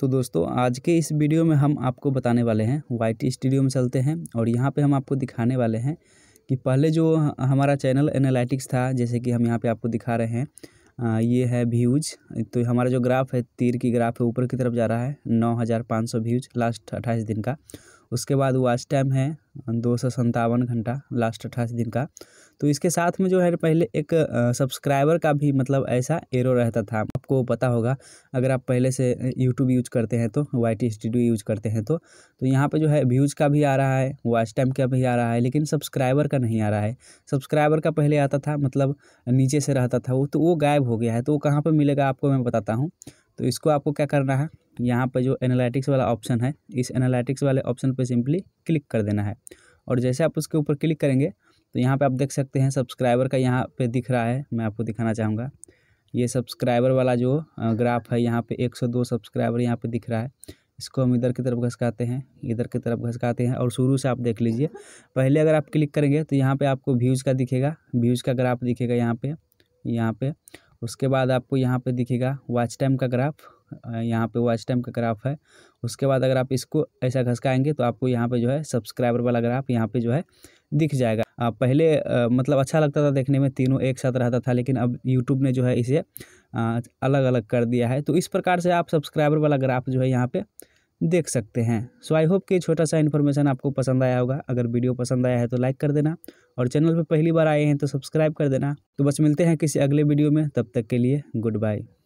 तो दोस्तों आज के इस वीडियो में हम आपको बताने वाले हैं वाइट स्टूडियो में चलते हैं और यहाँ पे हम आपको दिखाने वाले हैं कि पहले जो हमारा चैनल एनालिटिक्स था जैसे कि हम यहाँ पे आपको दिखा रहे हैं आ, ये है व्यूज तो हमारा जो ग्राफ है तीर की ग्राफ है ऊपर की तरफ जा रहा है नौ हज़ार पाँच सौ व्यूज लास्ट अट्ठाईस दिन का उसके बाद वाच टाइम है दो सौ संतावन घंटा लास्ट अट्ठाईस दिन का तो इसके साथ में जो है पहले एक सब्सक्राइबर का भी मतलब ऐसा एरो रहता था आपको पता होगा अगर आप पहले से यूट्यूब यूज करते हैं तो वाई टी स्टूडियो यूज करते हैं तो तो यहाँ पे जो है व्यूज़ का भी आ रहा है वॉच टाइम का भी आ रहा है लेकिन सब्सक्राइबर का नहीं आ रहा है सब्सक्राइबर का पहले आता था मतलब नीचे से रहता था वो तो वो गायब हो गया है तो वो कहाँ पर मिलेगा आपको मैं बताता हूँ तो इसको आपको क्या करना है यहाँ पर जो एनालिटिक्स वाला ऑप्शन है इस एनालिटिक्स वाले ऑप्शन पर सिंपली क्लिक कर देना है और जैसे आप उसके ऊपर क्लिक करेंगे तो यहाँ पे आप देख सकते हैं सब्सक्राइबर का यहाँ पे दिख रहा है मैं आपको दिखाना चाहूँगा ये सब्सक्राइबर वाला जो ग्राफ है यहाँ पे 102 सब्सक्राइबर यहाँ पे दिख रहा है इसको हम इधर की तरफ घसकाते हैं इधर की तरफ घसकाते हैं और शुरू से आप देख लीजिए पहले अगर आप क्लिक करेंगे तो यहाँ पे आपको व्यूज़ का दिखेगा व्यूज़ का ग्राफ दिखेगा यहाँ पे यहाँ पे उसके बाद आपको यहाँ पे दिखेगा वॉच टाइम का ग्राफ यहाँ पे वॉच टाइम का ग्राफ है उसके बाद अगर आप इसको ऐसा घसकाएंगे तो आपको यहाँ पे जो है सब्सक्राइबर वाला ग्राफ यहाँ पे जो है दिख जाएगा आप पहले आ, मतलब अच्छा लगता था देखने में तीनों एक साथ रहता था लेकिन अब यूट्यूब ने जो है इसे आ, अलग अलग कर दिया है तो इस प्रकार से आप सब्सक्राइबर वाला ग्राफ जो है यहाँ पर देख सकते हैं सो आई होप कि छोटा सा इन्फॉर्मेशन आपको पसंद आया होगा अगर वीडियो पसंद आया है तो लाइक कर देना और चैनल पर पहली बार आए हैं तो सब्सक्राइब कर देना तो बस मिलते हैं किसी अगले वीडियो में तब तक के लिए गुड बाय